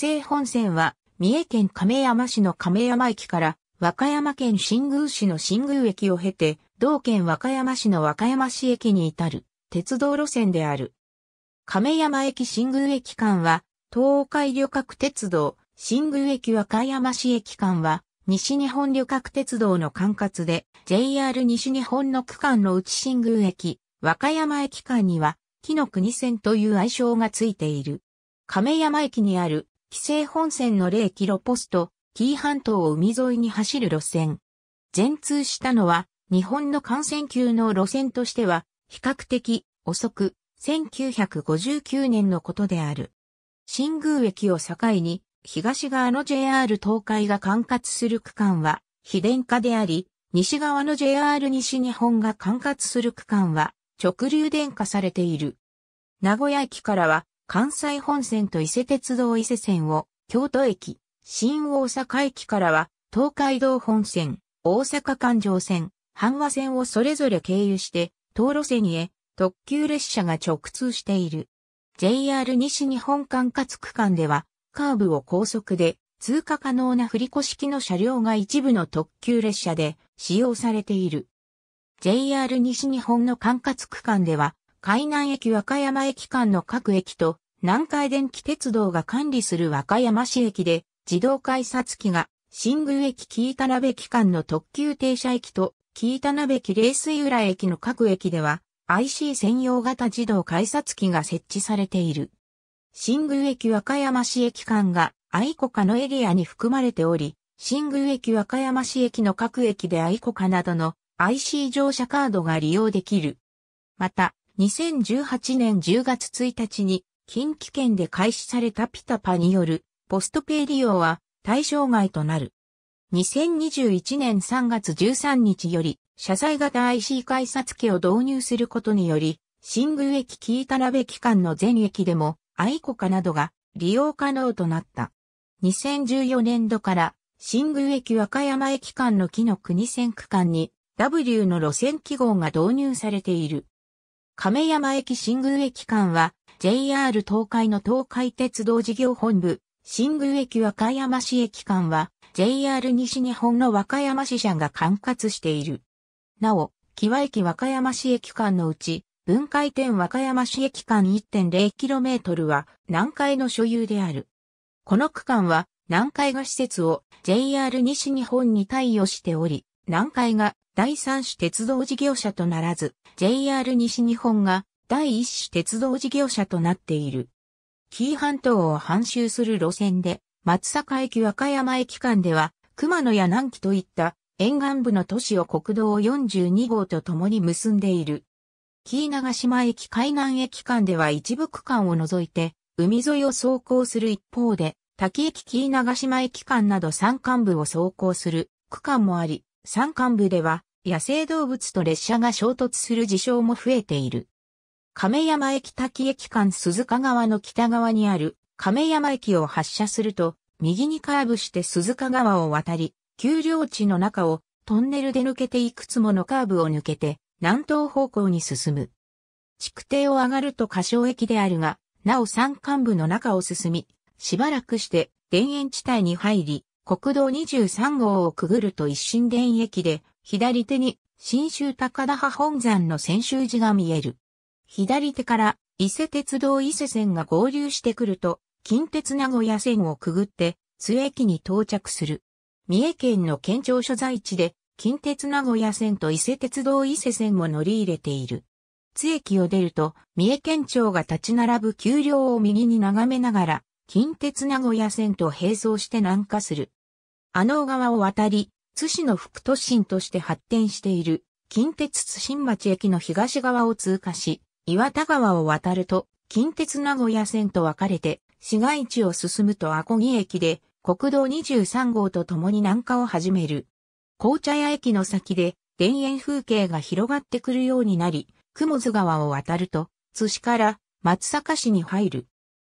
西本線は、三重県亀山市の亀山駅から、和歌山県新宮市の新宮駅を経て、同県和歌山市の和歌山市駅に至る、鉄道路線である。亀山駅新宮駅間は、東海旅客鉄道、新宮駅和歌山市駅間は、西日本旅客鉄道の管轄で、JR 西日本の区間の内新宮駅、和歌山駅間には、木の国線という愛称がついている。亀山駅にある規制本線の0キロポスト、紀伊半島を海沿いに走る路線。全通したのは、日本の幹線級の路線としては、比較的遅く、1959年のことである。新宮駅を境に、東側の JR 東海が管轄する区間は、非電化であり、西側の JR 西日本が管轄する区間は、直流電化されている。名古屋駅からは、関西本線と伊勢鉄道伊勢線を、京都駅、新大阪駅からは、東海道本線、大阪環状線、阪和線をそれぞれ経由して、東路線へ特急列車が直通している。JR 西日本管轄区間では、カーブを高速で通過可能な振り子式の車両が一部の特急列車で使用されている。JR 西日本の管轄区間では、海南駅和歌山駅間の各駅と南海電気鉄道が管理する和歌山市駅で自動改札機が新宮駅木田鍋駅間の特急停車駅と木田鍋駅冷水浦駅の各駅では IC 専用型自動改札機が設置されている。新宮駅和歌山市駅間が愛子家のエリアに含まれており、新宮駅和歌山市駅の各駅で愛子家などの IC 乗車カードが利用できる。また、2018年10月1日に近畿圏で開始されたピタパによるポストペイ利用は対象外となる。2021年3月13日より車載型 IC 改札機を導入することにより、新宮駅キータラベ機関の全駅でもアイコカなどが利用可能となった。2014年度から新宮駅和歌山駅間の木の国線区間に W の路線記号が導入されている。亀山駅新宮駅間は JR 東海の東海鉄道事業本部、新宮駅和歌山市駅間は JR 西日本の和歌山支社が管轄している。なお、木和駅和歌山市駅間のうち、分解点和歌山市駅間 1.0km は南海の所有である。この区間は南海が施設を JR 西日本に対応しており、南海が第三種鉄道事業者とならず、JR 西日本が第一種鉄道事業者となっている。紀伊半島を半周する路線で、松阪駅和歌山駅間では、熊野や南紀といった沿岸部の都市を国道42号と共に結んでいる。紀伊長島駅海南駅間では一部区間を除いて、海沿いを走行する一方で、滝駅紀伊長島駅間など山間部を走行する区間もあり、山間部では野生動物と列車が衝突する事象も増えている。亀山駅滝駅間鈴鹿川の北側にある亀山駅を発車すると、右にカーブして鈴鹿川を渡り、丘陵地の中をトンネルで抜けていくつものカーブを抜けて、南東方向に進む。築堤を上がると歌唱駅であるが、なお山間部の中を進み、しばらくして田園地帯に入り、国道23号をくぐると一新田駅で左手に、新州高田派本山の泉州寺が見える。左手から、伊勢鉄道伊勢線が合流してくると、近鉄名古屋線をくぐって、津駅に到着する。三重県の県庁所在地で、近鉄名古屋線と伊勢鉄道伊勢線も乗り入れている。津駅を出ると、三重県庁が立ち並ぶ丘陵を右に眺めながら、近鉄名古屋線と並走して南下する。あの川を渡り、津市の副都心として発展している近鉄津新町駅の東側を通過し、岩田川を渡ると近鉄名古屋線と分かれて市街地を進むとあこぎ駅で国道23号と共に南下を始める。紅茶屋駅の先で田園風景が広がってくるようになり、雲津川を渡ると津市から松阪市に入る。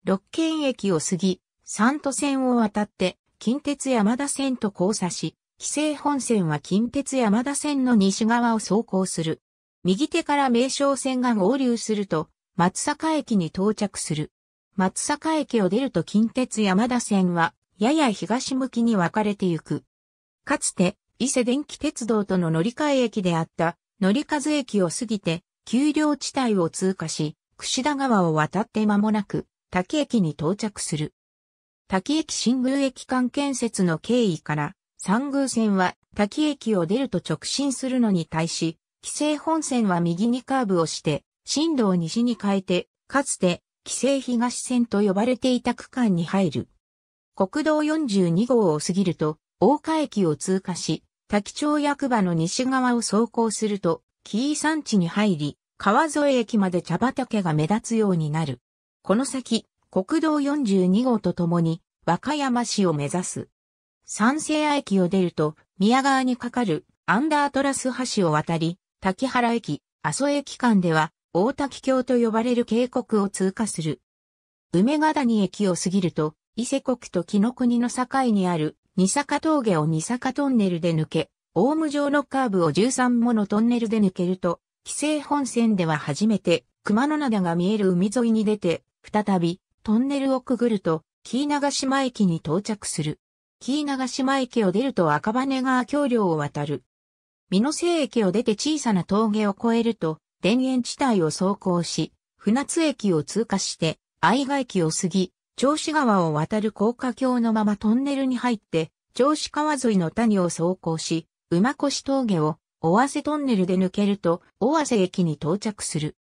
六軒駅を過ぎ、三都線を渡って近鉄山田線と交差し、紀勢本線は近鉄山田線の西側を走行する。右手から名称線が合流すると、松阪駅に到着する。松阪駅を出ると近鉄山田線は、やや東向きに分かれてゆく。かつて、伊勢電気鉄道との乗り換え駅であった、乗り数駅を過ぎて、丘陵地帯を通過し、櫛田川を渡って間もなく、滝駅に到着する。滝駅新宮駅間建設の経緯から、三宮線は滝駅を出ると直進するのに対し、紀勢本線は右にカーブをして、進路を西に変えて、かつて、紀勢東線と呼ばれていた区間に入る。国道42号を過ぎると、大岡駅を通過し、滝町役場の西側を走行すると、紀伊山地に入り、川添駅まで茶畑が目立つようになる。この先、国道42号とともに、和歌山市を目指す。三聖屋駅を出ると、宮川に架かるアンダートラス橋を渡り、滝原駅、阿蘇駅間では、大滝橋と呼ばれる渓谷を通過する。梅ヶ谷駅を過ぎると、伊勢国と木の国の境にある、二坂峠を二坂トンネルで抜け、オウム状のカーブを13ものトンネルで抜けると、紀勢本線では初めて、熊野灘が見える海沿いに出て、再び、トンネルをくぐると、紀伊長島駅に到着する。紀伊長島駅を出ると赤羽川橋梁を渡る。美濃瀬駅を出て小さな峠を越えると、田園地帯を走行し、船津駅を通過して、愛賀駅を過ぎ、銚子川を渡る高架橋のままトンネルに入って、銚子川沿いの谷を走行し、馬越峠を、尾鷲トンネルで抜けると、尾鷲駅に到着する。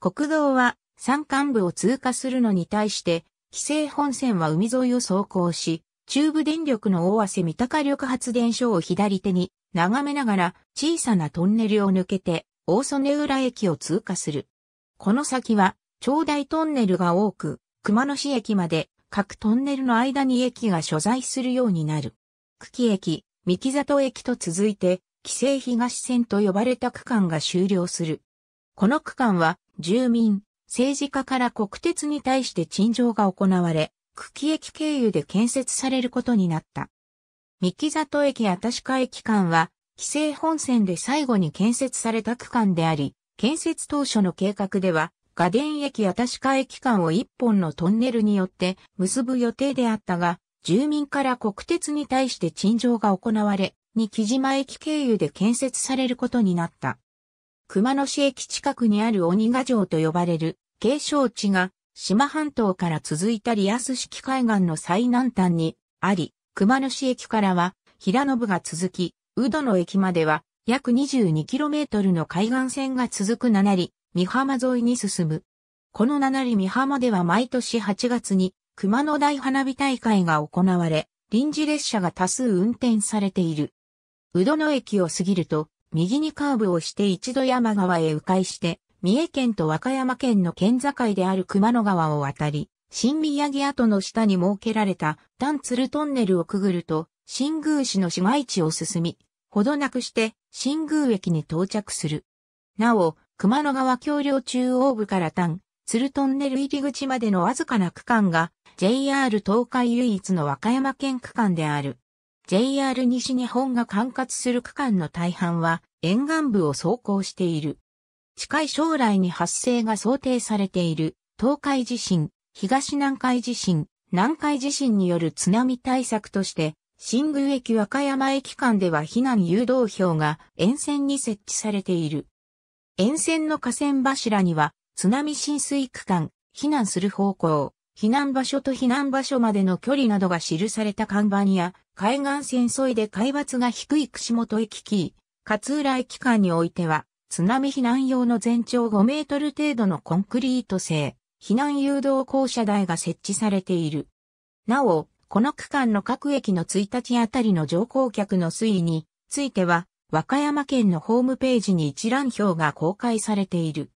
国道は、山間部を通過するのに対して、紀勢本線は海沿いを走行し、中部電力の大汗三鷹緑発電所を左手に眺めながら小さなトンネルを抜けて大曽根浦駅を通過する。この先は長大トンネルが多く、熊野市駅まで各トンネルの間に駅が所在するようになる。久喜駅、三木里駅と続いて、規制東線と呼ばれた区間が終了する。この区間は住民、政治家から国鉄に対して陳情が行われ、久喜駅経由で建設されることになった。三木里駅しか駅間は、規制本線で最後に建設された区間であり、建設当初の計画では、ガデン駅しか駅間を一本のトンネルによって結ぶ予定であったが、住民から国鉄に対して陳情が行われ、に木島駅経由で建設されることになった。熊野市駅近くにある鬼ヶ城と呼ばれる景勝地が島半島から続いたリアス式海岸の最南端にあり、熊野市駅からは平野部が続き、宇土の駅までは約 22km の海岸線が続く七里、三浜沿いに進む。この七里三浜では毎年8月に熊野大花火大会が行われ、臨時列車が多数運転されている。宇土の駅を過ぎると、右にカーブをして一度山川へ迂回して、三重県と和歌山県の県境である熊野川を渡り、新宮城跡の下に設けられた丹鶴トンネルをくぐると、新宮市の市街地を進み、ほどなくして新宮駅に到着する。なお、熊野川橋梁中央部から丹、鶴トンネル入り口までのわずかな区間が JR 東海唯一の和歌山県区間である。JR 西日本が管轄する区間の大半は沿岸部を走行している。近い将来に発生が想定されている東海地震、東南海地震、南海地震による津波対策として、新宮駅和歌山駅間では避難誘導表が沿線に設置されている。沿線の河川柱には津波浸水区間、避難する方向、避難場所と避難場所までの距離などが記された看板や、海岸線沿いで海抜が低い串本駅キー、勝浦駅間においては、津波避難用の全長5メートル程度のコンクリート製、避難誘導校舎台が設置されている。なお、この区間の各駅の1日あたりの乗降客の推移については、和歌山県のホームページに一覧表が公開されている。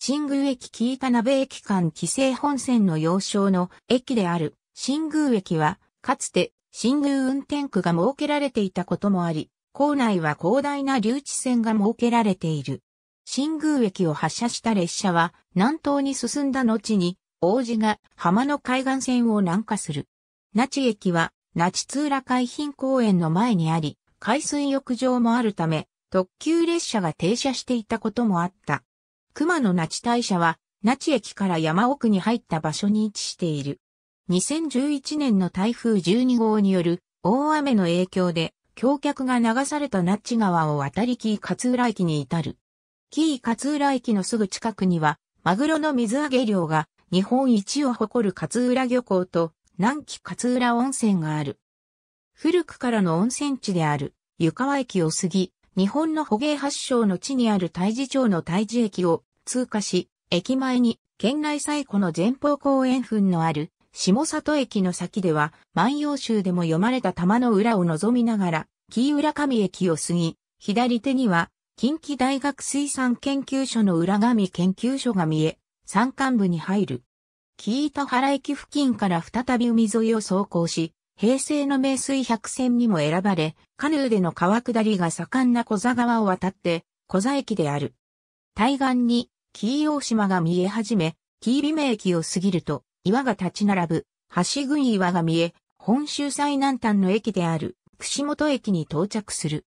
新宮駅紀伊田鍋駅間規制本線の要衝の駅である新宮駅は、かつて新宮運転区が設けられていたこともあり、校内は広大な留置線が設けられている。新宮駅を発車した列車は南東に進んだ後に、王子が浜の海岸線を南下する。那智駅は那智通羅海浜公園の前にあり、海水浴場もあるため、特急列車が停車していたこともあった。熊野那智大社は、那智駅から山奥に入った場所に位置している。2011年の台風12号による大雨の影響で橋脚が流された那智川を渡り紀伊勝浦駅に至る。紀伊勝浦駅のすぐ近くには、マグロの水揚げ量が日本一を誇る勝浦漁港と南紀勝浦温泉がある。古くからの温泉地である湯川駅を過ぎ、日本の捕鯨発祥の地にある大地町の大地駅を通過し、駅前に県内最古の前方後円墳のある下里駅の先では、万葉集でも読まれた玉の裏を望みながら、木浦上駅を過ぎ、左手には、近畿大学水産研究所の裏上研究所が見え、山間部に入る。木板原駅付近から再び海沿いを走行し、平成の名水百選にも選ばれ、カヌーでの川下りが盛んな小座川を渡って、小座駅である。対岸に、紀伊大島が見え始め、紀伊美名駅を過ぎると、岩が立ち並ぶ、橋群岩が見え、本州最南端の駅である、串本駅に到着する。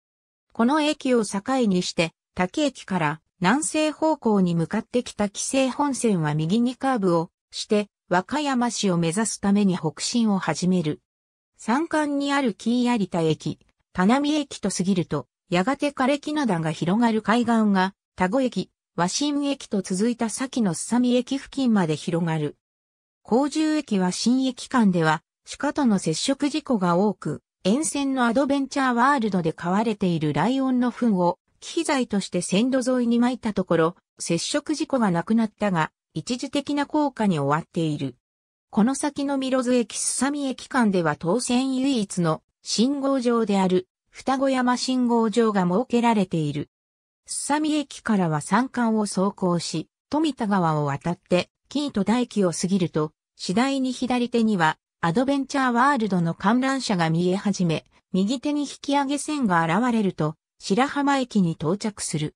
この駅を境にして、滝駅から南西方向に向かってきた紀勢本線は右にカーブをして、和歌山市を目指すために北進を始める。山間にある木伊有田駅、田波駅と過ぎると、やがて枯れ木段が広がる海岸が、田子駅、和新駅と続いた先のすさみ駅付近まで広がる。高重駅は新駅間では、鹿との接触事故が多く、沿線のアドベンチャーワールドで飼われているライオンの糞を、機材として線路沿いに撒いたところ、接触事故がなくなったが、一時的な効果に終わっている。この先のミロズ駅すさみ駅間では当選唯一の信号場である双子山信号場が設けられている。すさみ駅からは山間を走行し、富田川を渡って、金と大樹を過ぎると、次第に左手にはアドベンチャーワールドの観覧車が見え始め、右手に引き上げ線が現れると、白浜駅に到着する。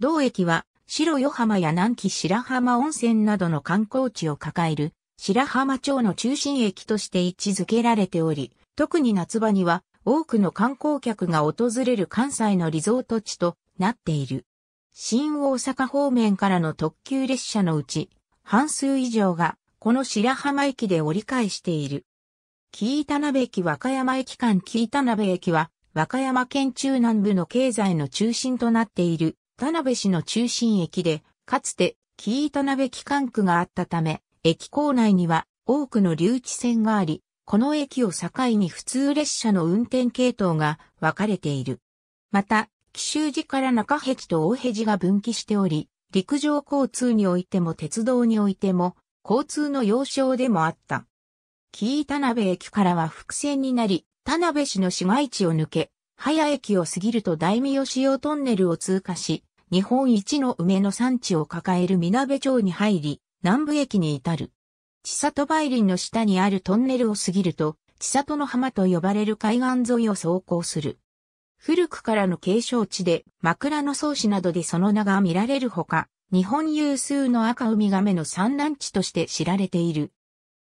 同駅は、白与浜や南紀白浜温泉などの観光地を抱える、白浜町の中心駅として位置づけられており、特に夏場には多くの観光客が訪れる関西のリゾート地となっている。新大阪方面からの特急列車のうち、半数以上がこの白浜駅で折り返している。木伊田辺駅和歌山駅間木伊田辺駅は、和歌山県中南部の経済の中心となっている、田辺市の中心駅で、かつて木伊田辺機間区があったため、駅構内には多くの留置線があり、この駅を境に普通列車の運転系統が分かれている。また、紀州寺から中辺と大辺寺が分岐しており、陸上交通においても鉄道においても交通の要衝でもあった。紀伊田辺駅からは伏線になり、田辺市の市街地を抜け、早駅を過ぎると大名仕用トンネルを通過し、日本一の梅の産地を抱える水鍋町に入り、南部駅に至る。千里梅林の下にあるトンネルを過ぎると、千里の浜と呼ばれる海岸沿いを走行する。古くからの継承地で、枕草子などでその名が見られるほか、日本有数の赤ウミガメの産卵地として知られている。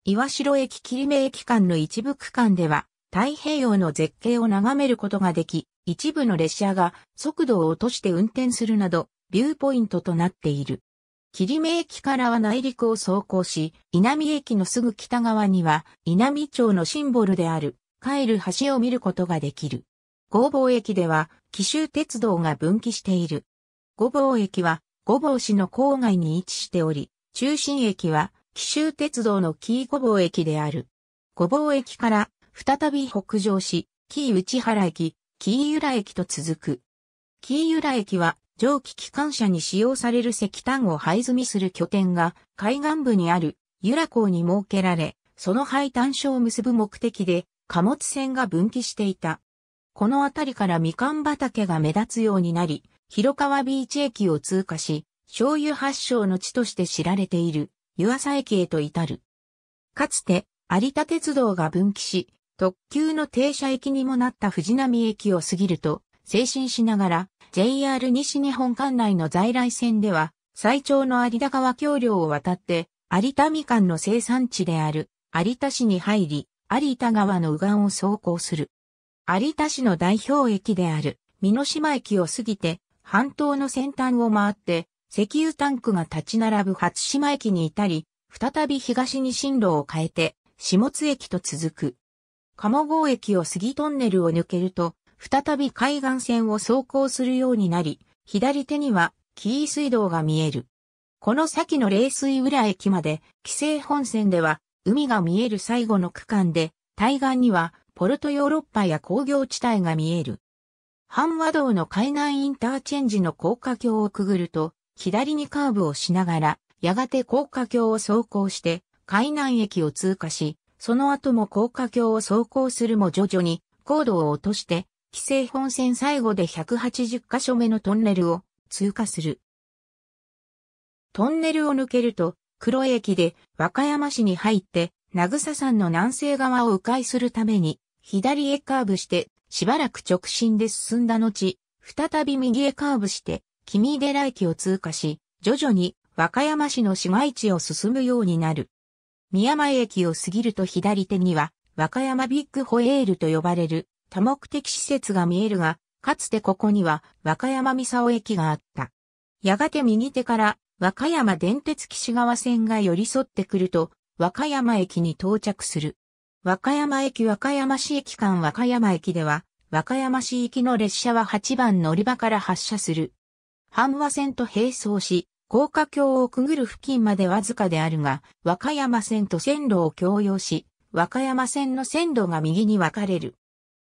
岩城駅霧目駅間の一部区間では、太平洋の絶景を眺めることができ、一部の列車が速度を落として運転するなど、ビューポイントとなっている。霧目駅からは内陸を走行し、稲見駅のすぐ北側には、稲見町のシンボルである、帰る橋を見ることができる。五坊駅では、紀州鉄道が分岐している。五坊駅は、五房市の郊外に位置しており、中心駅は紀州鉄道の紀伊五房駅である。五房駅から再び北上し、紀伊内原駅、紀伊浦駅と続く。紀伊浦駅は蒸気機関車に使用される石炭を灰積みする拠点が海岸部にある由良港に設けられ、その廃炭所を結ぶ目的で貨物船が分岐していた。この辺りからみかん畑が目立つようになり、広川ビーチ駅を通過し、醤油発祥の地として知られている湯浅駅へと至る。かつて有田鉄道が分岐し、特急の停車駅にもなった藤波駅を過ぎると、精神しながら JR 西日本管内の在来線では、最長の有田川橋梁を渡って、有田みかんの生産地である有田市に入り、有田川の右岸を走行する。有田市の代表駅である美濃島駅を過ぎて半島の先端を回って、石油タンクが立ち並ぶ初島駅に至り、再び東に進路を変えて、下津駅と続く。鴨郷駅を杉トンネルを抜けると、再び海岸線を走行するようになり、左手には紀伊水道が見える。この先の冷水浦駅まで、紀勢本線では、海が見える最後の区間で、対岸には、ポルトヨーロッパや工業地帯が見える。半和道の海南インターチェンジの高架橋をくぐると、左にカーブをしながら、やがて高架橋を走行して、海南駅を通過し、その後も高架橋を走行するも徐々に高度を落として、規制本線最後で180カ所目のトンネルを通過する。トンネルを抜けると、黒駅で和歌山市に入って、名草山の南西側を迂回するために、左へカーブしてしばらく直進で進んだ後、再び右へカーブして、君寺駅を通過し、徐々に和歌山市の市街地を進むようになる。宮前駅を過ぎると左手には、和歌山ビッグホエールと呼ばれる多目的施設が見えるが、かつてここには和歌山三沢駅があった。やがて右手から和歌山電鉄岸川線が寄り添ってくると、和歌山駅に到着する。和歌山駅和歌山市駅間和歌山駅では、和歌山市行きの列車は8番乗り場から発車する。阪和線と並走し、高架橋をくぐる付近までわずかであるが、和歌山線と線路を共用し、和歌山線の線路が右に分かれる。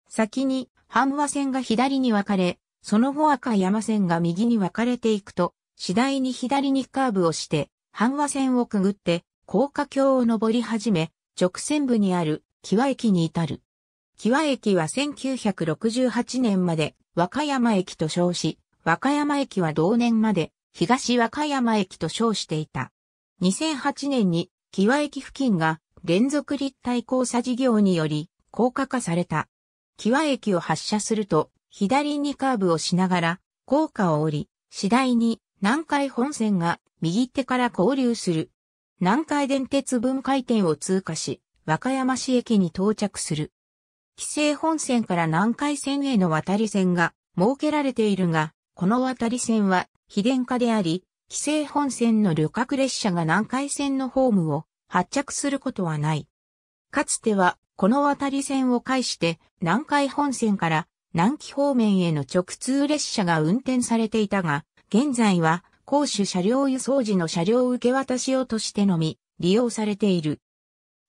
先に、阪和線が左に分かれ、その後和歌山線が右に分かれていくと、次第に左にカーブをして、阪和線をくぐって、高架橋を登り始め、直線部にある木和駅に至る。木和駅は1968年まで和歌山駅と称し、和歌山駅は同年まで東和歌山駅と称していた。2008年に木和駅付近が連続立体交差事業により高架化された。木和駅を発車すると左にカーブをしながら高架を降り、次第に南海本線が右手から合流する。南海電鉄分回点を通過し、和歌山市駅に到着する。帰省本線から南海線への渡り線が設けられているが、この渡り線は非電化であり、帰省本線の旅客列車が南海線のホームを発着することはない。かつては、この渡り線を介して南海本線から南紀方面への直通列車が運転されていたが、現在は公主車両輸送時の車両受け渡し用としてのみ利用されている。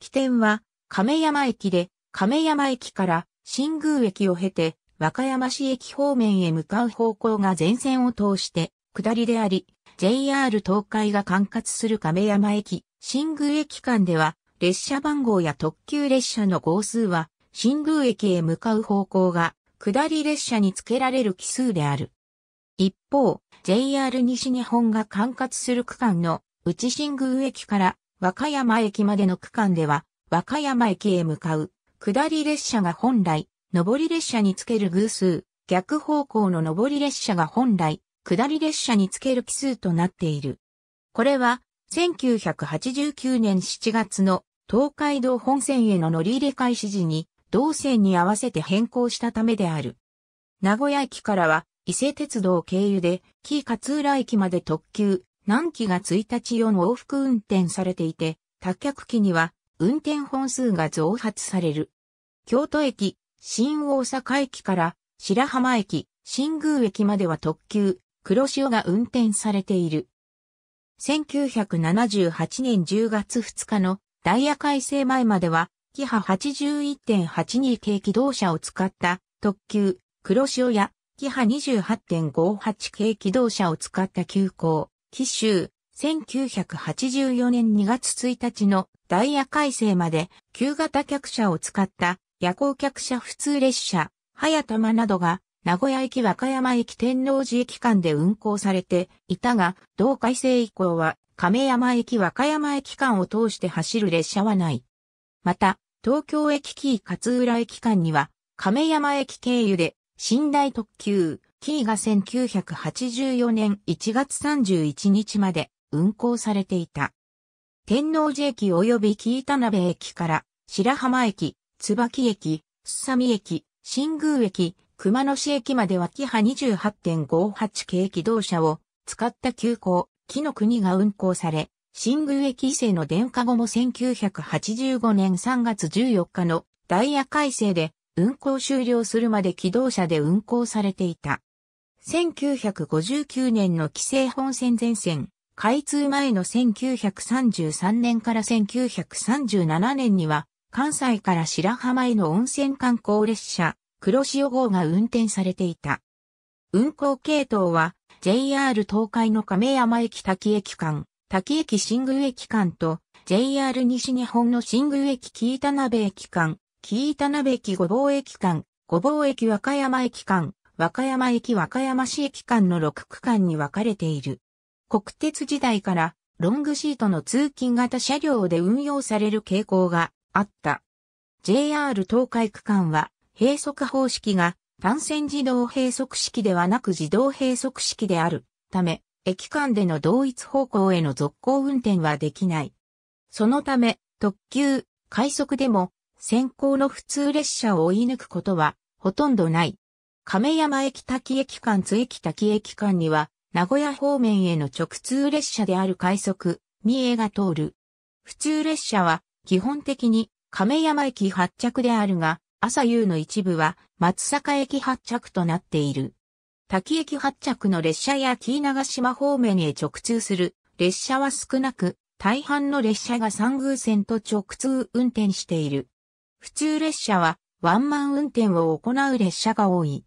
起点は亀山駅で、亀山駅から新宮駅を経て、和歌山市駅方面へ向かう方向が全線を通して、下りであり、JR 東海が管轄する亀山駅、新宮駅間では、列車番号や特急列車の号数は、新宮駅へ向かう方向が、下り列車に付けられる奇数である。一方、JR 西日本が管轄する区間の、内新宮駅から和歌山駅までの区間では、和歌山駅へ向かう、下り列車が本来、上り列車につける偶数、逆方向の上り列車が本来、下り列車につける奇数となっている。これは、1989年7月の東海道本線への乗り入れ開始時に、同線に合わせて変更したためである。名古屋駅からは、伊勢鉄道経由で、紀伊勝浦駅まで特急、何機が1日4往復運転されていて、多客機には運転本数が増発される。京都駅、新大阪駅から白浜駅、新宮駅までは特急、黒潮が運転されている。1978年10月2日のダイヤ改正前までは、キハ81.82系機動車を使った特急、黒潮やキハ28.58系機動車を使った急行、紀州、1984年2月1日のダイヤ改正まで、旧型客車を使った夜行客車普通列車、早玉などが、名古屋駅和歌山駅天王寺駅間で運行されていたが、同改正以降は、亀山駅和歌山駅間を通して走る列車はない。また、東京駅紀伊勝浦駅間には、亀山駅経由で、寝台特急、キーが1984年1月31日まで運行されていた。天王寺駅及び紀伊田辺駅から白浜駅、椿駅、すさみ駅、新宮駅、熊野市駅まではキハ28.58系機動車を使った急行、木の国が運行され、新宮駅伊勢の電化後も1985年3月14日のダイヤ改正で運行終了するまで機動車で運行されていた。1959年の規制本線前線、開通前の1933年から1937年には、関西から白浜への温泉観光列車、黒潮号が運転されていた。運行系統は、JR 東海の亀山駅滝駅間、滝駅新宮駅間と、JR 西日本の新宮駅木田鍋駅間、木田鍋駅御坊駅間、御坊駅和歌山駅間、和歌山駅和歌山市駅間の6区間に分かれている。国鉄時代からロングシートの通勤型車両で運用される傾向があった。JR 東海区間は閉塞方式が単線自動閉塞式ではなく自動閉塞式であるため、駅間での同一方向への続行運転はできない。そのため、特急、快速でも先行の普通列車を追い抜くことはほとんどない。亀山駅滝駅間津駅滝駅間には、名古屋方面への直通列車である快速、三重が通る。普通列車は、基本的に亀山駅発着であるが、朝夕の一部は松坂駅発着となっている。滝駅発着の列車や紀伊長島方面へ直通する列車は少なく、大半の列車が三宮線と直通運転している。普通列車はワンマン運転を行う列車が多い。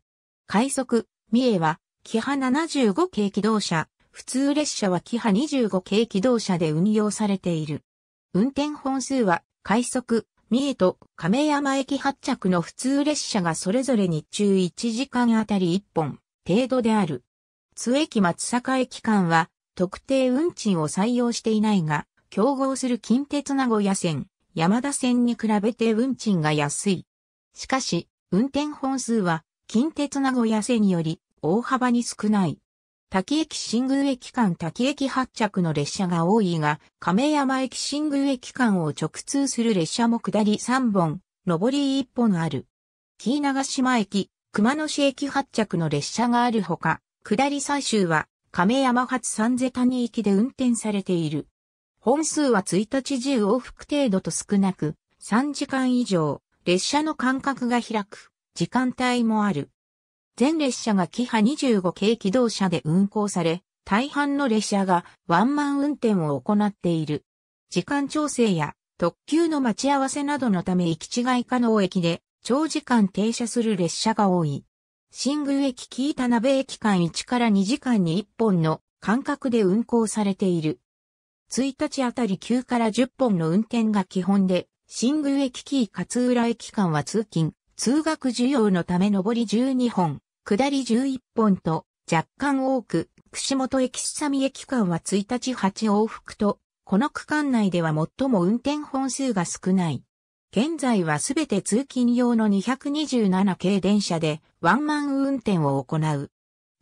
快速、三重は、キハ75系機動車、普通列車はキハ25系機動車で運用されている。運転本数は、快速、三重と亀山駅発着の普通列車がそれぞれ日中1時間あたり1本程度である。津駅松坂駅間は特定運賃を採用していないが、競合する近鉄名古屋線、山田線に比べて運賃が安い。しかし、運転本数は近鉄名古屋線より大幅に少ない。滝駅新宮駅間滝駅発着の列車が多いが、亀山駅新宮駅間を直通する列車も下り3本、上り1本ある。紀伊長島駅、熊野市駅発着の列車があるほか、下り最終は亀山発三瀬谷行きで運転されている。本数は1日10往復程度と少なく、3時間以上、列車の間隔が開く。時間帯もある。全列車がキハ25系機動車で運行され、大半の列車がワンマン運転を行っている。時間調整や特急の待ち合わせなどのため行き違い可能駅で長時間停車する列車が多い。新宮駅ー田鍋駅間1から2時間に1本の間隔で運行されている。1日あたり9から10本の運転が基本で、新宮駅喜勝浦駅間は通勤、通学需要のため上り12本、下り11本と若干多く、串本駅久見駅間は1日8往復と、この区間内では最も運転本数が少ない。現在はすべて通勤用の227系電車でワンマン運転を行う。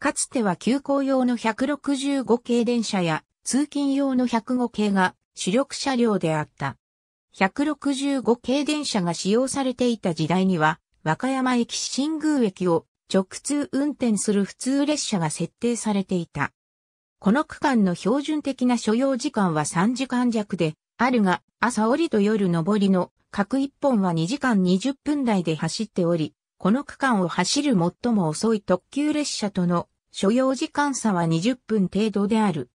かつては急行用の165系電車や通勤用の105系が主力車両であった。165系電車が使用されていた時代には和歌山駅新宮駅を直通運転する普通列車が設定されていた。この区間の標準的な所要時間は3時間弱で、あるが、朝降りと夜上りの各1本は2時間20分台で走っており、この区間を走る最も遅い特急列車との所要時間差は20分程度である。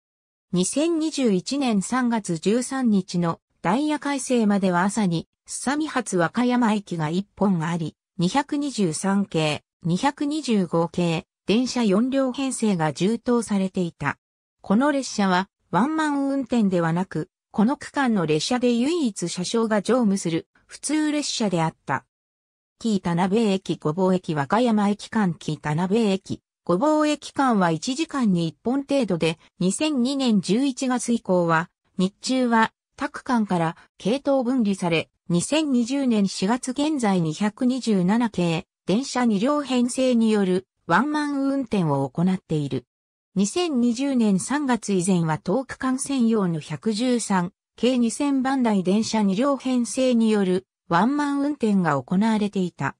2021年3月13日のダイヤ改正までは朝に、すさみ発和歌山駅が1本あり、223系、225系、電車4両編成が充当されていた。この列車はワンマン運転ではなく、この区間の列車で唯一車掌が乗務する普通列車であった。木田辺駅五ぼ駅和歌山駅間木田辺駅五ぼ駅間は1時間に1本程度で2002年11月以降は日中は各区間から系統分離され2020年4月現在227系、電車2両編成によるワンマン運転を行っている。2020年3月以前は東区間専用の113、系2000番台電車2両編成によるワンマン運転が行われていた。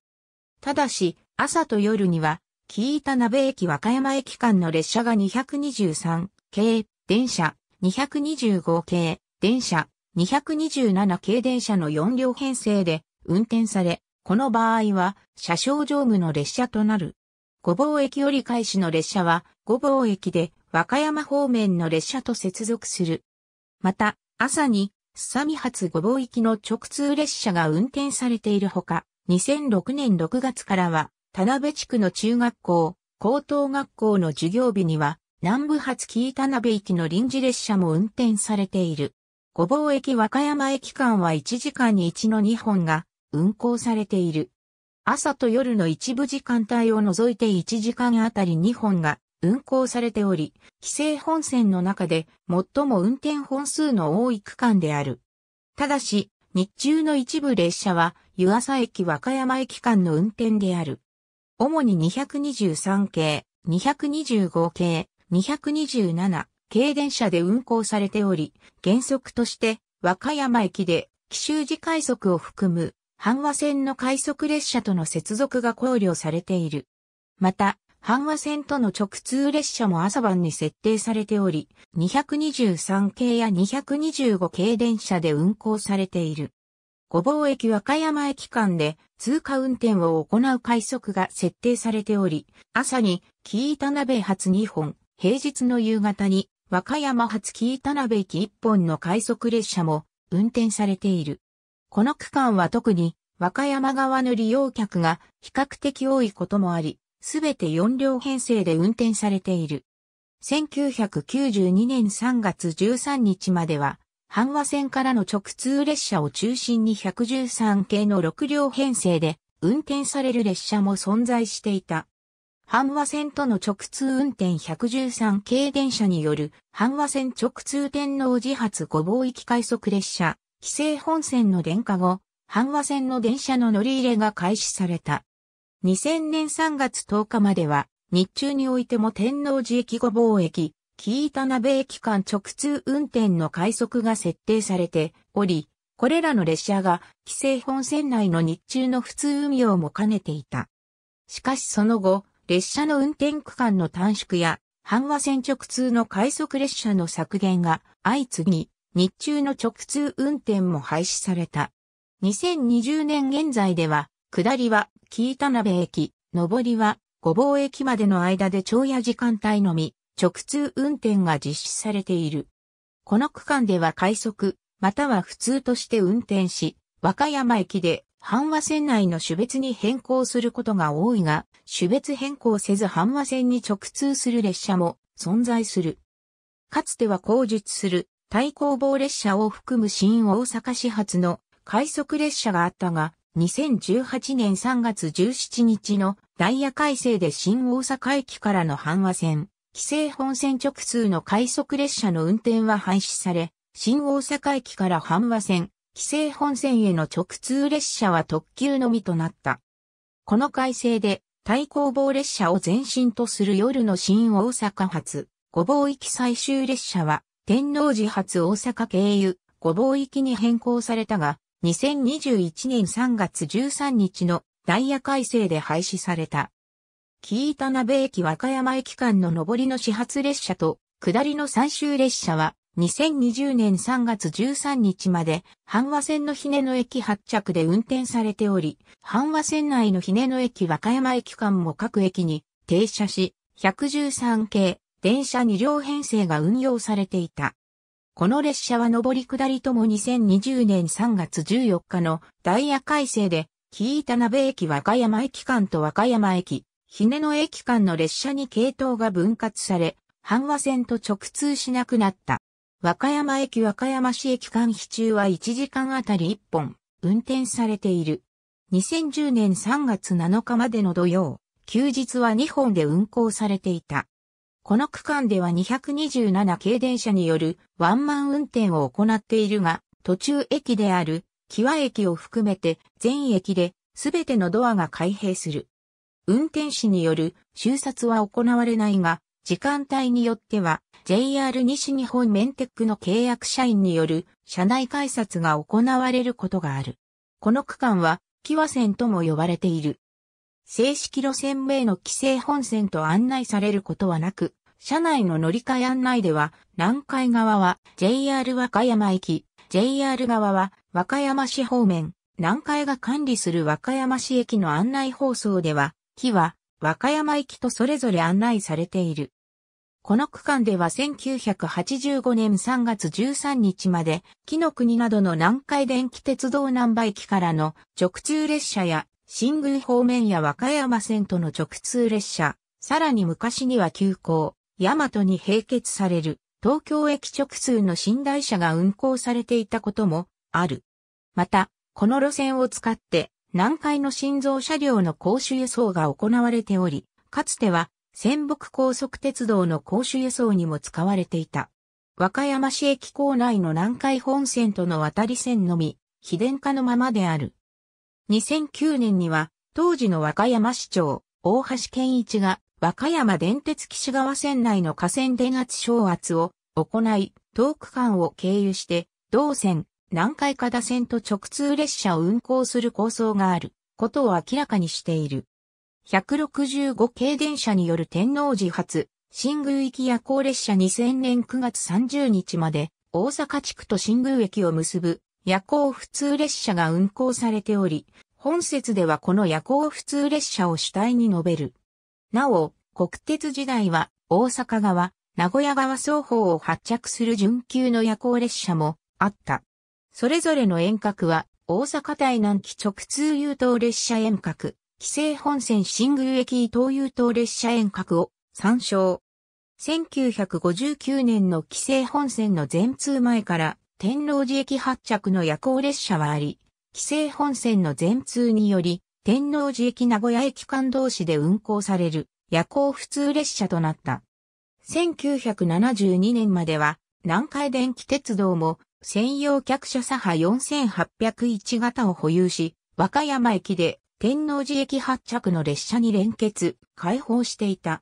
ただし、朝と夜には、木板鍋駅和歌山駅間の列車が223系電車、225系電車、227系電車の4両編成で運転され、この場合は車掌乗務の列車となる。五房駅折り返しの列車は五房駅で和歌山方面の列車と接続する。また、朝に、すさみ発五房行きの直通列車が運転されているほか、2006年6月からは、田辺地区の中学校、高等学校の授業日には、南部発紀田辺行きの臨時列車も運転されている。五ぼ駅和歌山駅間は1時間に1の2本が運行されている。朝と夜の一部時間帯を除いて1時間あたり2本が運行されており、規制本線の中で最も運転本数の多い区間である。ただし、日中の一部列車は湯浅駅和歌山駅間の運転である。主に223系、225系、227、軽電車で運行されており、原則として和歌山駅で紀州時快速を含む阪和線の快速列車との接続が考慮されている。また、阪和線との直通列車も朝晩に設定されており、223系や225系電車で運行されている。五房駅和歌山駅間で通過運転を行う快速が設定されており、朝に紀伊田鍋発2本、平日の夕方に和歌山発紀伊田辺駅一本の快速列車も運転されている。この区間は特に和歌山側の利用客が比較的多いこともあり、すべて4両編成で運転されている。1992年3月13日までは、阪和線からの直通列車を中心に113系の6両編成で運転される列車も存在していた。阪和線との直通運転113系電車による、阪和線直通天王自発ごぼう行き快速列車、規制本線の電化後、阪和線の電車の乗り入れが開始された。2000年3月10日までは、日中においても天王寺駅ごぼ駅、木板鍋駅間直通運転の快速が設定されており、これらの列車が、規制本線内の日中の普通運用も兼ねていた。しかしその後、列車の運転区間の短縮や、阪和線直通の快速列車の削減が相次ぎ、日中の直通運転も廃止された。2020年現在では、下りは木伊田鍋駅、上りは五房駅までの間で長夜時間帯のみ、直通運転が実施されている。この区間では快速、または普通として運転し、和歌山駅で半和線内の種別に変更することが多いが、種別変更せず半和線に直通する列車も存在する。かつては後述する対抗棒列車を含む新大阪始発の快速列車があったが、2018年3月17日のダイヤ改正で新大阪駅からの阪和線、規制本線直通の快速列車の運転は廃止され、新大阪駅から阪和線、規制本線への直通列車は特急のみとなった。この改正で、対抗棒列車を前身とする夜の新大阪発、五房行き最終列車は、天王寺発大阪経由、五房行きに変更されたが、2021年3月13日のダイヤ改正で廃止された。木板鍋駅和歌山駅間の上りの始発列車と、下りの最終列車は、2020年3月13日まで、阪和線のね野駅発着で運転されており、阪和線内のね野駅和歌山駅間も各駅に停車し、113系、電車2両編成が運用されていた。この列車は上り下りとも2020年3月14日のダイヤ改正で、木伊田鍋駅和歌山駅間と和歌山駅、ね野駅間の列車に系統が分割され、阪和線と直通しなくなった。和歌山駅和歌山市駅間比中は1時間あたり1本、運転されている。2010年3月7日までの土曜、休日は2本で運行されていた。この区間では227系電車によるワンマン運転を行っているが、途中駅である、木和駅を含めて全駅で全てのドアが開閉する。運転士による修札は行われないが、時間帯によっては JR 西日本メンテックの契約社員による社内改札が行われることがある。この区間は、キワ線とも呼ばれている。正式路線名の規制本線と案内されることはなく、車内の乗り換え案内では、南海側は JR 和歌山駅、JR 側は和歌山市方面、南海が管理する和歌山市駅の案内放送では、木は和歌山駅とそれぞれ案内されている。この区間では1985年3月13日まで、木の国などの南海電気鉄道南波駅からの直通列車や、新宮方面や和歌山線との直通列車、さらに昔には急行、大和に併結される東京駅直通の寝台車が運行されていたこともある。また、この路線を使って南海の心臓車両の公衆輸送が行われており、かつては仙北高速鉄道の公衆輸送にも使われていた。和歌山市駅構内の南海本線との渡り線のみ、非電化のままである。2009年には、当時の和歌山市長、大橋健一が、和歌山電鉄岸川線内の河川電圧昇圧を行い、東区間を経由して、同線、南海下田線と直通列車を運行する構想があることを明らかにしている。165系電車による天王寺発、新宮行き夜行列車2000年9月30日まで、大阪地区と新宮駅を結ぶ夜行普通列車が運行されており、本節ではこの夜行普通列車を主体に述べる。なお、国鉄時代は大阪側、名古屋側双方を発着する準急の夜行列車もあった。それぞれの遠隔は大阪対南紀直通優等列車遠隔、紀勢本線新宮駅東遊島列車遠隔を参照。1959年の紀勢本線の全通前から天王寺駅発着の夜行列車はあり、紀勢本線の全通により、天王寺駅名古屋駅間同士で運行される夜行普通列車となった。1972年までは南海電気鉄道も専用客車左派4801型を保有し、和歌山駅で天王寺駅発着の列車に連結、開放していた。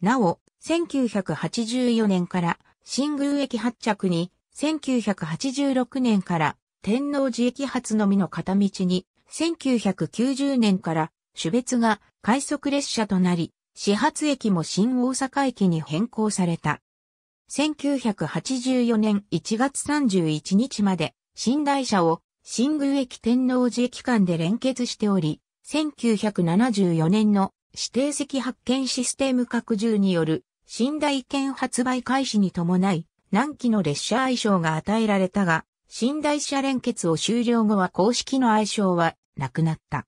なお、1984年から新宮駅発着に、1986年から天王寺駅発のみの片道に、1990年から種別が快速列車となり、始発駅も新大阪駅に変更された。1984年1月31日まで、寝台車を新宮駅天王寺駅間で連結しており、1974年の指定席発見システム拡充による新台券発売開始に伴い、南紀の列車愛称が与えられたが、新台車連結を終了後は公式の愛称はなくなった。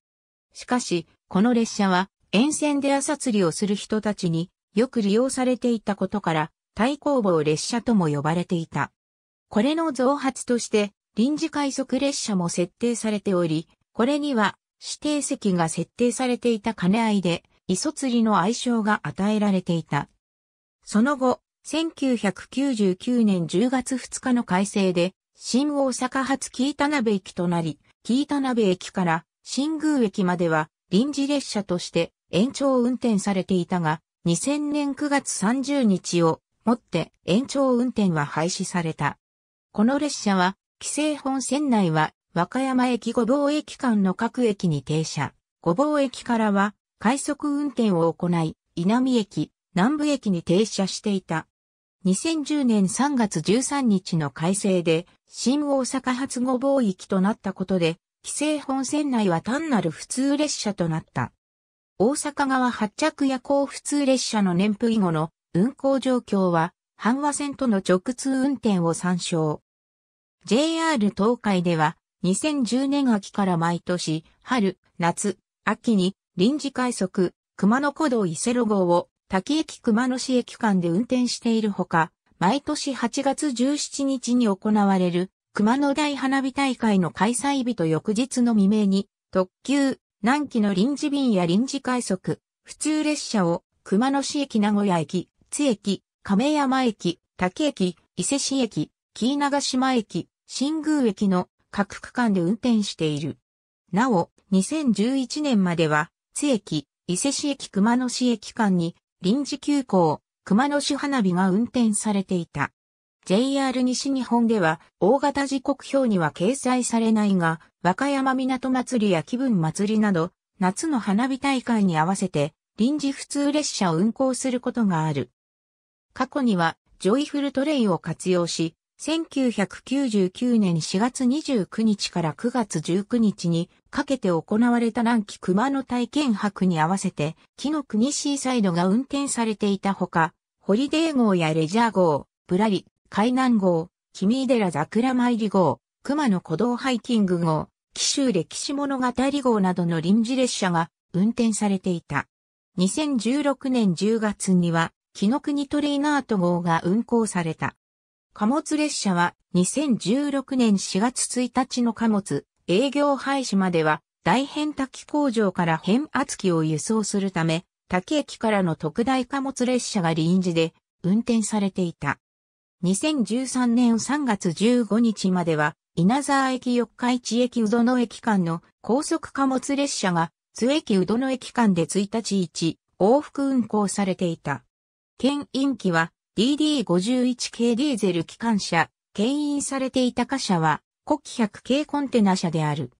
しかし、この列車は沿線で朝釣りをする人たちによく利用されていたことから、対抗棒列車とも呼ばれていた。これの増発として、臨時快速列車も設定されており、これには指定席が設定されていた兼ね合いで、磯釣りの愛称が与えられていた。その後、1999年10月2日の改正で、新大阪発木田鍋駅となり、木田鍋駅から新宮駅までは臨時列車として延長運転されていたが、2000年9月30日をもって延長運転は廃止された。この列車は、規制本線内は和歌山駅御坊駅間の各駅に停車。御坊駅からは、快速運転を行い、稲見駅、南部駅に停車していた。2010年3月13日の改正で、新大阪発御坊駅となったことで、規制本線内は単なる普通列車となった。大阪側発着夜行普通列車の年付以後の運行状況は、阪和線との直通運転を参照。JR 東海では、2010年秋から毎年、春、夏、秋に臨時快速、熊野古道伊勢路号を滝駅熊野市駅間で運転しているほか、毎年8月17日に行われる熊野大花火大会の開催日と翌日の未明に特急、南紀の臨時便や臨時快速、普通列車を熊野市駅名古屋駅、津駅、亀山駅、滝駅、伊勢市駅、紀伊長島駅、新宮駅の各区間で運転している。なお、2011年までは、津駅、伊勢市駅熊野市駅間に、臨時休校、熊野市花火が運転されていた。JR 西日本では、大型時刻表には掲載されないが、和歌山港祭りや気分祭りなど、夏の花火大会に合わせて、臨時普通列車を運行することがある。過去には、ジョイフルトレイを活用し、1999年4月29日から9月19日にかけて行われた南紀熊野体験博に合わせて、木の国シーサイドが運転されていたほか、ホリデー号やレジャー号、ぶらり、海南号、君井寺桜参り号、熊野古道ハイキング号、紀州歴史物語号などの臨時列車が運転されていた。2016年10月には、木の国トレイナート号が運行された。貨物列車は2016年4月1日の貨物営業廃止までは大変滝工場から変圧器を輸送するため、滝駅からの特大貨物列車が臨時で運転されていた。2013年3月15日までは、稲沢駅四日市駅うどの駅間の高速貨物列車が津駅うどの駅間で1日1往復運行されていた。県員機は DD51 系ディーゼル機関車、牽引されていた貨車は、古希100系コンテナ車である。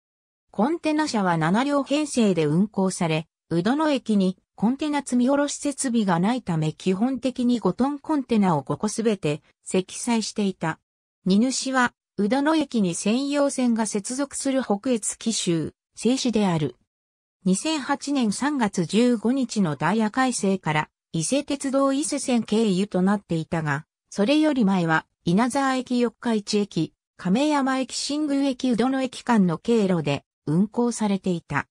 コンテナ車は7両編成で運行され、宇土野駅にコンテナ積み下ろし設備がないため基本的に5トンコンテナを5個すべて積載していた。荷主は、宇土野駅に専用線が接続する北越紀州、静止である。2008年3月15日のダイヤ改正から伊勢鉄道伊勢線経由となっていたが、それより前は、稲沢駅四日市駅、亀山駅新宮駅宇土野駅間の経路で運行されていた。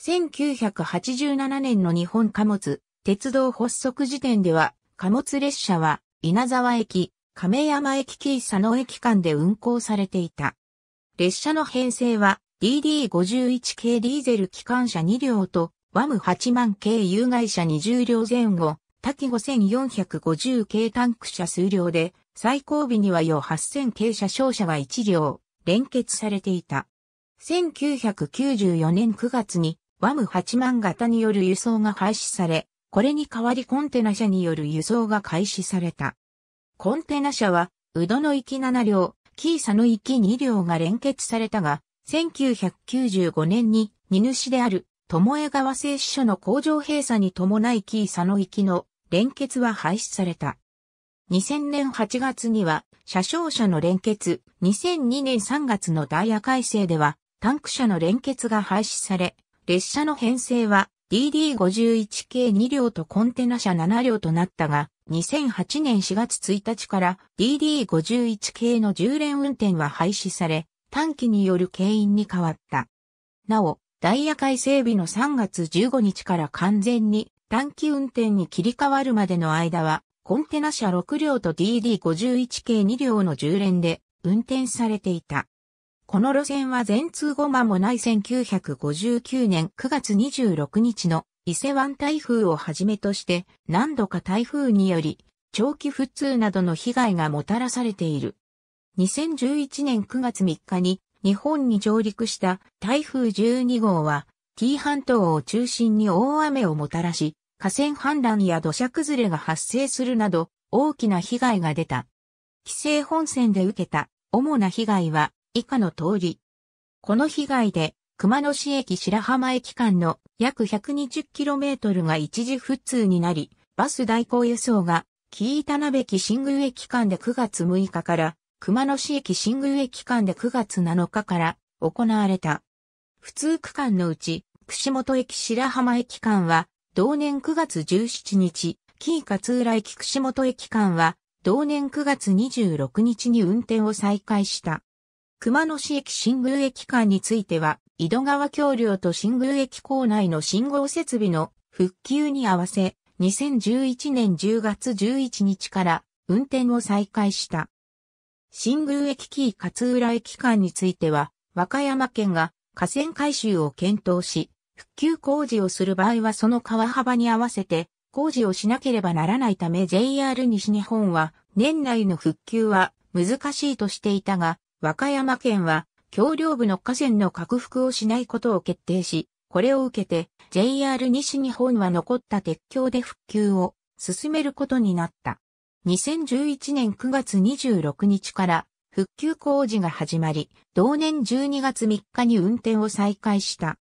1987年の日本貨物、鉄道発足時点では、貨物列車は、稲沢駅、亀山駅紀伊佐野駅間で運行されていた。列車の編成は、DD51 系ディーゼル機関車2両とワム8万系有害車20両前後、滝5450系タンク車数量で、最後尾には余8000系車小車は1両、連結されていた。1994年9月に、ワム8万型による輸送が廃止され、これに代わりコンテナ車による輸送が開始された。コンテナ車は、ウドの行き7両、キーサの行き2両が連結されたが、1995年に荷主である友江川製紙所の工場閉鎖に伴いキー佐野行きの連結は廃止された。2000年8月には、車掌車の連結、2002年3月のダイヤ改正では、タンク車の連結が廃止され、列車の編成は DD51 系2両とコンテナ車7両となったが、2008年4月1日から DD51 系の10連運転は廃止され、短期による経員に変わった。なお、ダイヤ改正日の3月15日から完全に短期運転に切り替わるまでの間は、コンテナ車6両と DD51 系2両の10連で運転されていた。この路線は全通後間もない1959年9月26日の伊勢湾台風をはじめとして何度か台風により長期不通などの被害がもたらされている。2011年9月3日に日本に上陸した台風12号は、紀伊半島を中心に大雨をもたらし、河川氾濫や土砂崩れが発生するなど、大きな被害が出た。規制本線で受けた主な被害は以下の通り。この被害で熊野市駅白浜駅間の約 120km が一時不通になり、バス代行輸送が紀伊田辺駅新宮駅間で9月6日から熊野市駅新宮駅間で9月7日から行われた。普通区間のうち、串本駅白浜駅間は、同年9月17日、紀伊勝浦駅串本駅間は、同年9月26日に運転を再開した。熊野市駅新宮駅間については、井戸川橋梁と新宮駅構内の信号設備の復旧に合わせ、2011年10月11日から運転を再開した。新宮駅キー勝浦駅間については、和歌山県が河川改修を検討し、復旧工事をする場合はその川幅に合わせて工事をしなければならないため JR 西日本は年内の復旧は難しいとしていたが、和歌山県は橋梁部の河川の拡幅をしないことを決定し、これを受けて JR 西日本は残った鉄橋で復旧を進めることになった。2011年9月26日から復旧工事が始まり、同年12月3日に運転を再開した。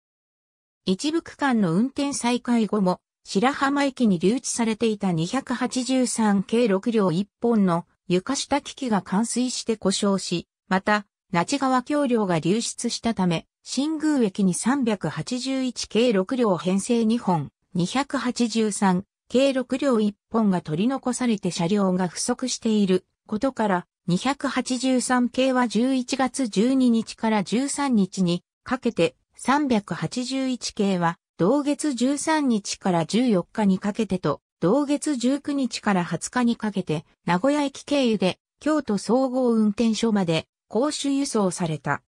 一部区間の運転再開後も、白浜駅に留置されていた283系6両1本の床下機器が冠水して故障し、また、那智川橋梁が流出したため、新宮駅に381系6両編成2本、283計6両1本が取り残されて車両が不足していることから、283系は11月12日から13日にかけて、381系は同月13日から14日にかけてと、同月19日から20日にかけて、名古屋駅経由で京都総合運転所まで公衆輸送された。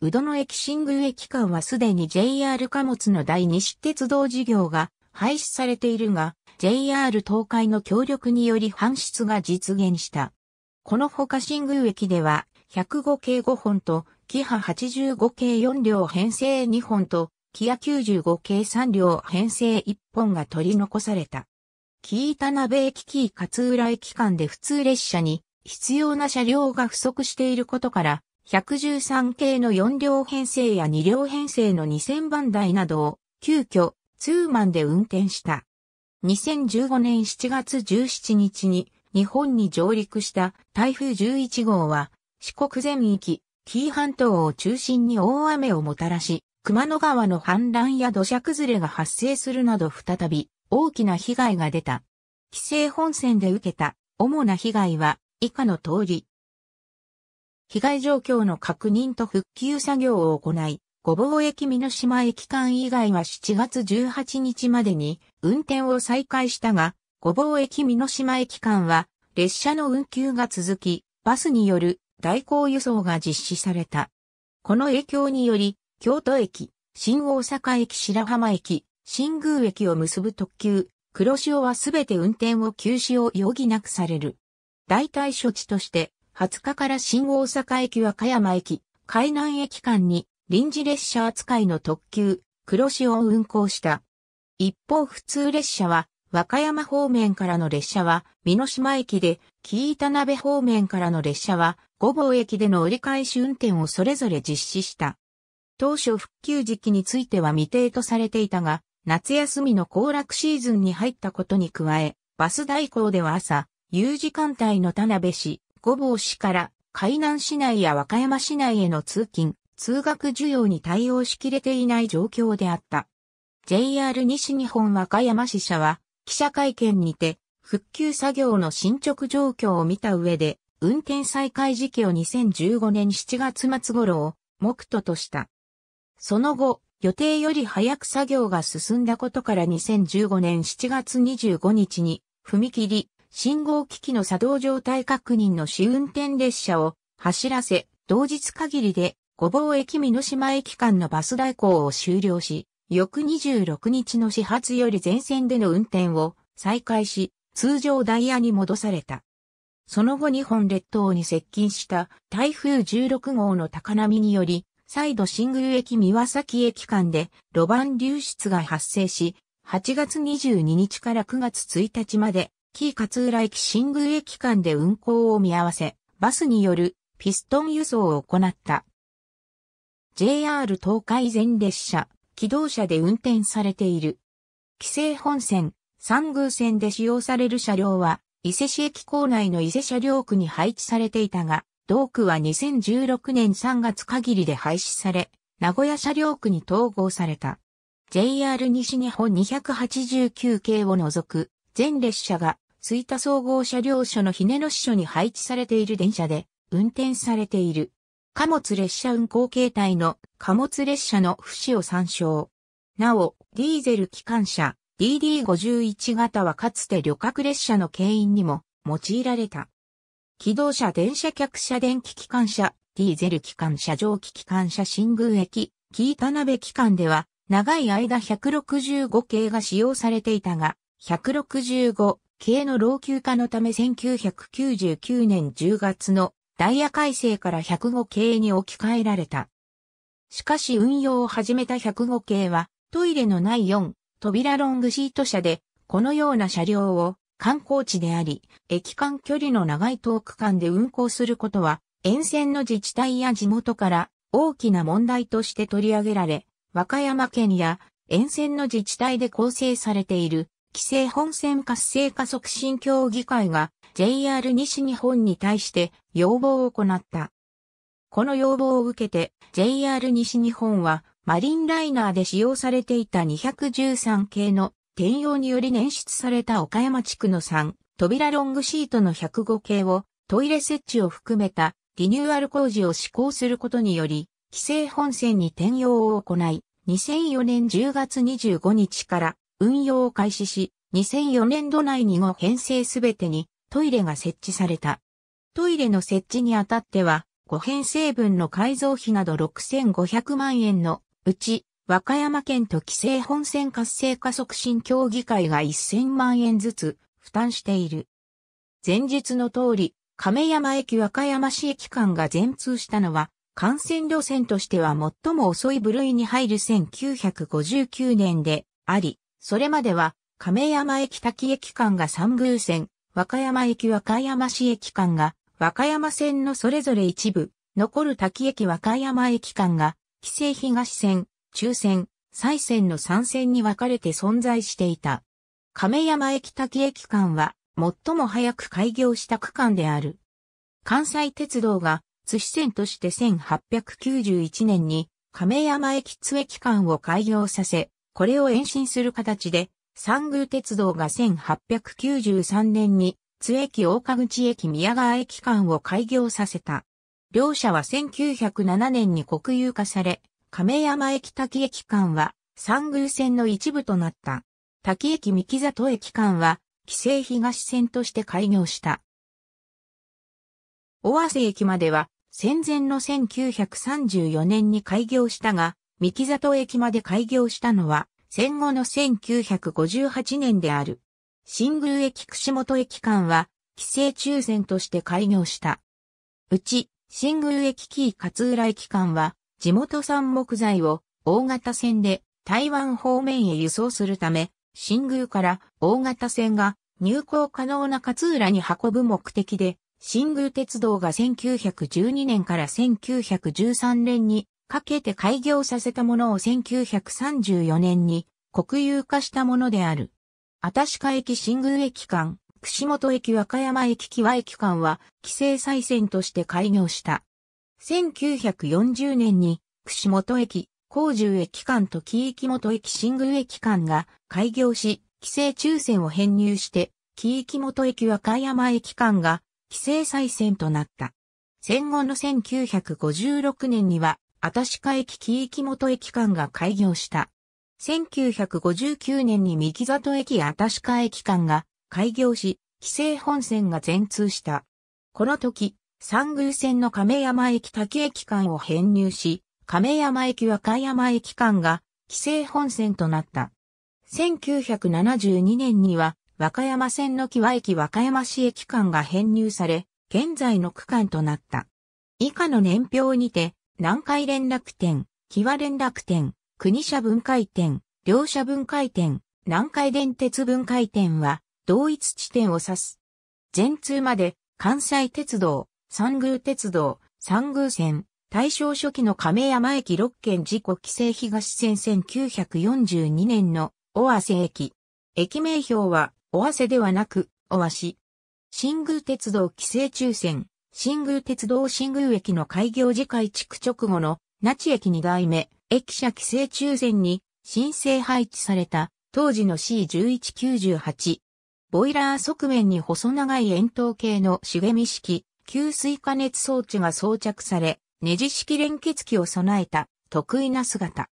宇土野駅新宮駅間はすでに JR 貨物の第二市鉄道事業が廃止されているが、JR 東海の協力により搬出が実現した。このほか新宮駅では、105系5本と、キハ85系4両編成2本と、キア95系3両編成1本が取り残された。キータナベ駅キー勝浦駅間で普通列車に必要な車両が不足していることから、113系の4両編成や2両編成の2000番台などを急遽ツーマンで運転した。2015年7月17日に日本に上陸した台風11号は四国全域、紀伊半島を中心に大雨をもたらし、熊野川の氾濫や土砂崩れが発生するなど再び大きな被害が出た。規制本線で受けた主な被害は以下の通り。被害状況の確認と復旧作業を行い、ごぼう駅美の島駅間以外は7月18日までに運転を再開したが、五房駅美濃島駅間は列車の運休が続き、バスによる代行輸送が実施された。この影響により、京都駅、新大阪駅白浜駅、新宮駅を結ぶ特急、黒潮はすべて運転を休止を余儀なくされる。代替処置として、20日から新大阪駅和歌山駅、海南駅間に臨時列車扱いの特急、黒潮を運行した。一方普通列車は、和歌山方面からの列車は、美濃島駅で、紀伊田辺方面からの列車は、五房駅での折り返し運転をそれぞれ実施した。当初復旧時期については未定とされていたが、夏休みの行楽シーズンに入ったことに加え、バス代行では朝、夕時間帯の田辺市、五房市から海南市内や和歌山市内への通勤、通学需要に対応しきれていない状況であった。JR 西日本和歌山支社は、記者会見にて、復旧作業の進捗状況を見た上で、運転再開時期を2015年7月末頃を、目途とした。その後、予定より早く作業が進んだことから2015年7月25日に、踏切、信号機器の作動状態確認の試運転列車を走らせ、同日限りで、五房駅美濃島駅間のバス代行を終了し、翌26日の始発より全線での運転を再開し、通常ダイヤに戻された。その後日本列島に接近した台風16号の高波により、再度新宮駅三輪崎駅間で路盤流出が発生し、8月22日から9月1日まで、紀伊勝浦駅新宮駅間で運行を見合わせ、バスによるピストン輸送を行った。JR 東海全列車機動車で運転されている。規制本線、三宮線で使用される車両は、伊勢市駅構内の伊勢車両区に配置されていたが、同区は2016年3月限りで廃止され、名古屋車両区に統合された。JR 西日本289系を除く、全列車が、吹田総合車両所の日根野支所に配置されている電車で、運転されている。貨物列車運行形態の貨物列車の不死を参照。なお、ディーゼル機関車 DD51 型はかつて旅客列車の牽引にも用いられた。機動車電車客車電気機関車、ディーゼル機関車蒸気機関車新宮駅、キータ鍋機関では、長い間165系が使用されていたが、165系の老朽化のため1999年10月のダイヤ改正から105系に置き換えられた。しかし運用を始めた105系は、トイレのない4、扉ロングシート車で、このような車両を観光地であり、駅間距離の長い遠く間で運行することは、沿線の自治体や地元から大きな問題として取り上げられ、和歌山県や沿線の自治体で構成されている規制本線活性化促進協議会が JR 西日本に対して要望を行った。この要望を受けて JR 西日本はマリンライナーで使用されていた213系の転用により捻出された岡山地区の3扉ロングシートの105系をトイレ設置を含めたリニューアル工事を施行することにより規制本線に転用を行い2004年10月25日から運用を開始し2004年度内に5編成すべてにトイレが設置された。トイレの設置にあたっては、五編成分の改造費など6500万円のうち、和歌山県と規制本線活性化促進協議会が1000万円ずつ負担している。前述の通り、亀山駅和歌山市駅間が全通したのは、幹線路線としては最も遅い部類に入る1959年であり、それまでは亀山駅滝駅間が三宮線、和歌山駅和歌山市駅間が、和歌山線のそれぞれ一部、残る滝駅和歌山駅間が、規制東線、中線、西線の3線に分かれて存在していた。亀山駅滝駅間は、最も早く開業した区間である。関西鉄道が、津市線として1891年に、亀山駅津駅間を開業させ、これを延伸する形で、三宮鉄道が1893年に津駅大川口駅宮川駅間を開業させた。両社は1907年に国有化され、亀山駅滝駅間は三宮線の一部となった。滝駅三木里駅間は、帰省東線として開業した。尾瀬駅までは、戦前の1934年に開業したが、三木里駅まで開業したのは、戦後の1958年である。新宮駅串本駅間は、規制抽選として開業した。うち、新宮駅キー勝浦駅間は、地元産木材を大型船で台湾方面へ輸送するため、新宮から大型船が入港可能な勝浦に運ぶ目的で、新宮鉄道が1912年から1913年にかけて開業させたものを1934年に国有化したものである。しか駅新宮駅間、串本駅和歌山駅木和駅間は、規制再線として開業した。1940年に、串本駅、高重駅間と木域元駅新宮駅間が開業し、規制抽選を編入して、木域元駅和歌山駅間が規制再線となった。戦後の1956年には、新鹿駅木駅元駅間が開業した。1959年に三木里駅新鹿駅間が開業し、紀勢本線が全通した。この時、三宮線の亀山駅滝駅間を編入し、亀山駅和歌山駅間が紀勢本線となった。1972年には、和歌山線の木和駅和歌山市駅間が編入され、現在の区間となった。以下の年表にて、南海連絡店、際連絡店、国社分解店、両社分解店、南海電鉄分解店は、同一地点を指す。全通まで、関西鉄道、三宮鉄道、三宮線、大正初期の亀山駅6県事故規制東線1942年の、尾鷲駅。駅名標は、尾鷲ではなく、尾鷲。新宮鉄道規制中線、新宮鉄道新宮駅の開業時改築直後の那智駅2代目、駅舎規制抽選に申請配置された当時の C1198。ボイラー側面に細長い円筒形の茂み式、給水加熱装置が装着され、ネジ式連結機を備えた得意な姿。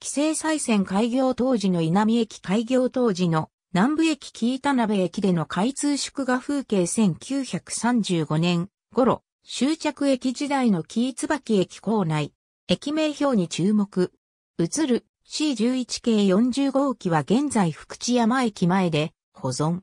規制再選開業当時の稲見駅開業当時の南部駅木伊田駅での開通祝賀風景1935年頃、終着駅時代の木椿駅構内、駅名表に注目。映る C11 系40号機は現在福知山駅前で保存。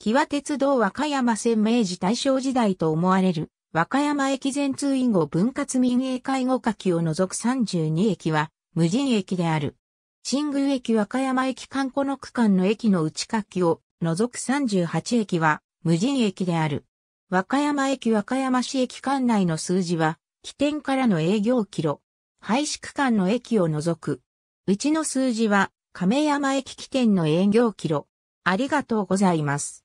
木は鉄道和歌山線明治大正時代と思われる和歌山駅前通院後分割民営介護課記を除く32駅は無人駅である。新宮駅和歌山駅観光の区間の駅の内閣を除く38駅は無人駅である。和歌山駅和歌山市駅管内の数字は、起点からの営業キロ、廃止区間の駅を除く。うちの数字は、亀山駅起点の営業キロ。ありがとうございます。